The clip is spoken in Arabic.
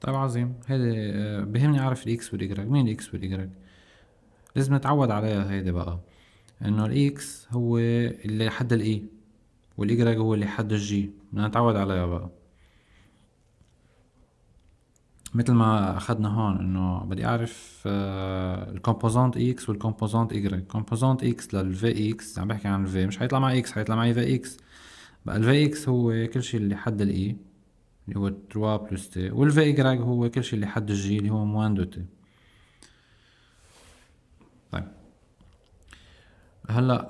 طيب عظيم هذا آه، بهمني اعرف الاكس والايجريك مين الاكس والايجريك لازم نتعود على هيدي بقى انه الاكس هو اللي حد الاي e، والايجريك هو اللي حد الجي بدنا نتعود عليها بقى مثل ما اخذنا هون انه بدي اعرف آه، الكومبوزونت اكس والكومبوزونت ايجريك كومبوزونت اكس للفي اكس عم بحكي عن الفي مش حيطلع معي اكس حيطلع معي في اكس بقى الفي اكس هو كل شيء اللي حد الاي e. اللي هو 3 بلس تي والفي إيكغاك هو كلشي اللي حد الجي اللي هو موان دو تي طيب هلا